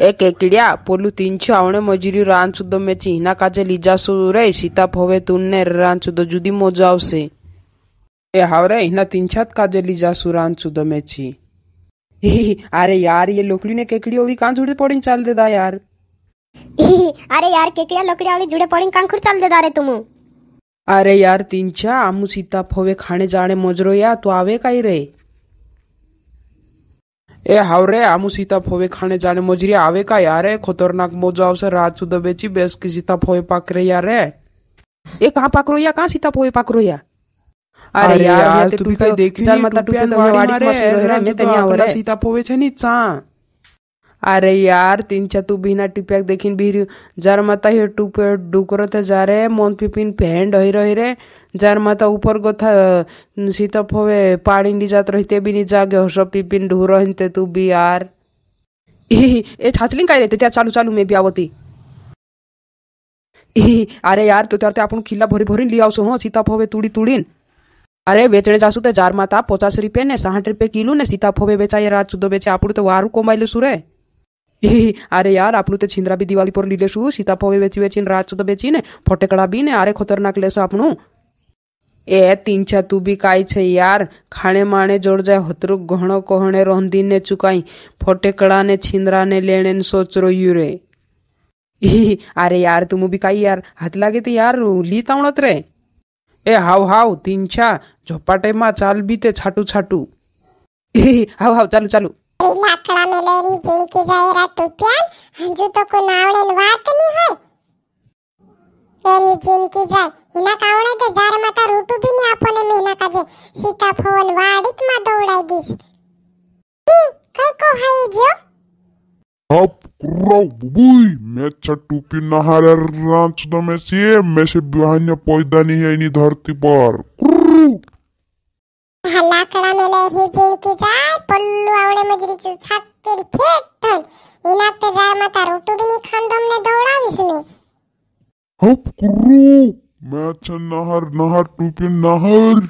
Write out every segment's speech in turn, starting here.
एक एकड़िया पोलू तीन छो आवणे मजुरी रान सुद्ध में चीना काचे सु रे सीता पोवे तुन्ने रान सुद्ध जुदी मोजाव से ए हावरे इना तीन छात काचे लीजा सुरान सुद्ध में ची अरे यार ये लोकड़ी ने केकड़ी ओली कान जुड़े पड़ी चाल देदा यार अरे यार केकड़िया लकड़िया ओली जुड़े पड़ी कान चाल देदा रे तुम अरे यार तीन छा आमू सीता फोवे खाने जाणे मोजरो या तो आवे काई रे ए हावरे आमु सीता फोवे खाने जाने मोजरी आवे का यार है खतरनाक मोजा उसे रात सुधा बेची बेस की सीता फोवे पाक रहे ए कहाँ पाक या कहाँ सीता फोवे पाक या अरे, यार, यार तो तू भी कई देखी चल मतलब टुपिया तो दवाड़ी मारे सीता फोवे छे नी चा अरे यार तीन तू बिना टिपियाक देखिन भी जर मता हियो टूप डुकरत जा रे मोन पिपिन भेंड होई रही रे जर मता ऊपर गोथा सीतप होवे पाड़ी नी जात रहते भी नी जागे हो सब पिपिन ढूर हिनते तू भी यार ए छाचलिंग काय रहते त्या चालू चालू में भी आवती अरे यार तू तो तरते अपन खिल्ला भरी भरी लिया सो हो सीताप होवे तुड़ी तुड़ीन अरे बेचने जासु ते जार माता पचास रुपये ने साठ रुपये किलो ने सीताप होवे बेचा रात सुदो बेचे आपड़ तो वारू को सुरे अरे यार आपनू ते छिंद्रा भी दिवाली पर लीले शू सीताफो भी बेची बेचीन रात तो बेचीन फटेकड़ा बीन अरे खतरनाक लेसो आपनू એ તીંછા તું બી કાંઈ છે યાર ખાણે માણે જોડજાય હતરું ઘણો કોહણે રોંધીને ચુકાઈ ફોટેકડાને છીંદરાને લેણે સોચ રહ્યું રે અરે યાર તું બી કાંઈ યાર હાથ લાગે તો યાર લી તાવણત રે એ હાવ હાવ તીંછા ઝપાટેમાં ચાલ બી તે છાટું છાટું હાવ હાવ ચાલુ ચાલુ લાકડા મેલેરી જીણકી જાયરા ટુપિયાન હંજુ તો કો નાવળેન વાત ની હોય એરી જીણકી જાય એના કારણે તો જાર માતા રૂટુ બી ની આપોને મેના કાજે સીતાફોન વાડીક માં દોડાઈ દીસ ઈ કઈ કો હાય જો અપ કુરાવ બુબુઈ મે છટુપી નહારે રાંચ દમે સીએ મે સે બહાન્ય પોઈદાની હે ની ધરતી પર કુરુ लाकडा मेले ही जिनकी जाय पल्लू आवळे मजरी चू छाकेन फेट ठन इनात ते जाय माता रोटू बिनी खांदम ने दौडावीस ने हप कुरू मैच नहर नहर टूपिन नहर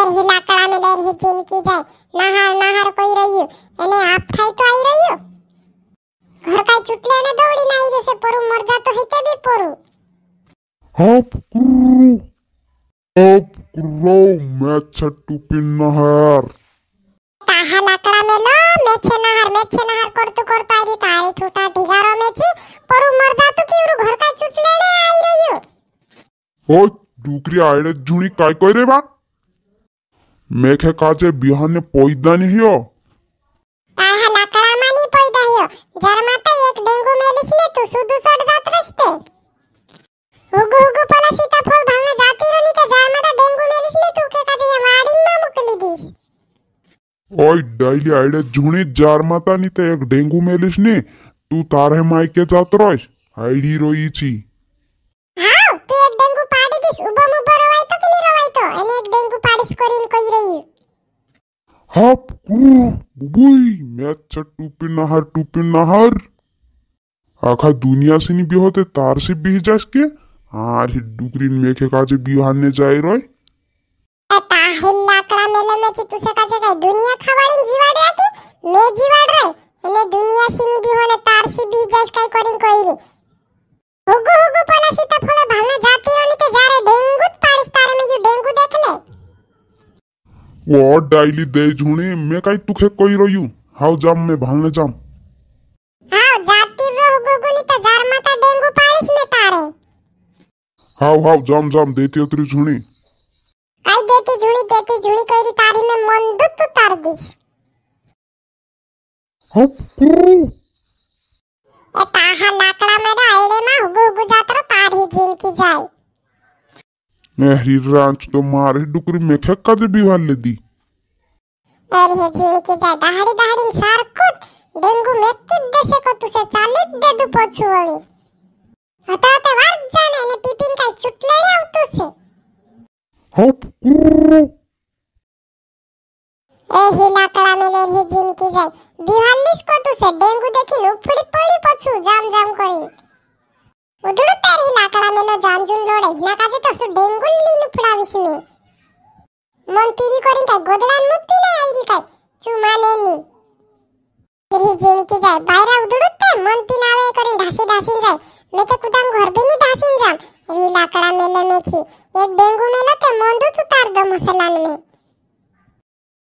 एर ही लाकडा मेले ही जिनकी जाय नहर नहर कोई रहियो एने आप थाई तो आई रहियो घर काय चुटले ने दौडी नाही जसे परू मर जातो हिते भी परू हप कुरू हप कुर्रो मैं छट्टू पिन नहर ताहा लकड़ा में लो मेछे नहर मेछे नहर करतु करतु आई री तारी ठूटा डिगारो मेची परु मर जा तू की उरु घर का चुटले ने आई रे यू ओ डुकरी आई रे जुणी काय कोई रे बा मेखे काजे बिहाने पोइदा नहीं हो ताहा लकड़ा मानी पोइदा हो जर माता एक डेंगू मेलिस ने तू सुदू सड़ जा ওই ডাইলি আইডা ঝুড়ি যার মাথা নিতে এক ডেঙ্গু মেলিস নে তু তার হে মাইকে যাত রস আইডি রইছি তুই এক ডেঙ্গু পাড়ি দিস উবম বড়াই হপ কু ম্যাচ টুপি নাহার টুপি নাহার আখা দুনিয়া সিনি বিহতে তার সে বিহ কে আর ডুকরিন মেখে কাজে বিহানে যায় রয় મેલમચી તુસે કાચે કઈ દુનિયા ખાવાડીન જીવાડે આકી મે જીવાડ રહી એને દુનિયા સીની બી હોને તારસી બી જસ કઈ કરીન કોઈરી હુગુ હુગુ પોલા સીતા ફોલે ભાવના જાતી ઓની તે જારે ડેંગુ જ પાડીસ તારે મે યુ ડેંગુ દેખ લે ઓ ડાઈલી દે ઝુણી મે કઈ તુખે કોઈ રહ્યું હાવ જામ મે ભાલને જામ હાવ જાતી રો હુગુ ગુની તે જાર માતા ડેંગુ પાડીસ મે તારે હાવ હાવ જામ જામ દેતી ઉતરી ઝુણી આઈ દેતી কেটি ঝুড়ি কইরি তারিমে মন দুতু তার দিস এ তাহা লাকড়া মেরা আইরে মা হুগু হুগু যাতর তারি জিন কি যায় মেহরি রাঞ্চ তো মারে ডুকরি মেখে কাজে বিভালে দি এর হে জিন কি যায় দাহারি দাহারি সারকুত ডেঙ্গু মেকিব দেশে কত সে চালিত দে দু পছুলি হতা হতা বার জানে নে পিপিন কাই চুটলে রে উতুসে হপ কুরু એ હિલા કળામે ને જિંદગી જાય દિવાલીસ કો તો સે ડેંગુ દેખી લો ફડી પડી પછું જામ જામ કરી ઉધડુ તારી હિલા કળામે લો જામ જુન લોડે હિના કાજે તો સુ ડેંગુ લીનુ ફડાવીસ ને મન તીરી કરી કાઈ ગોદડાન મુક્તિ ના આઈરી કાઈ ચુમા ને ની ફરી જિંદગી જાય બાયરા ઉધડુ તે મન પીનાવે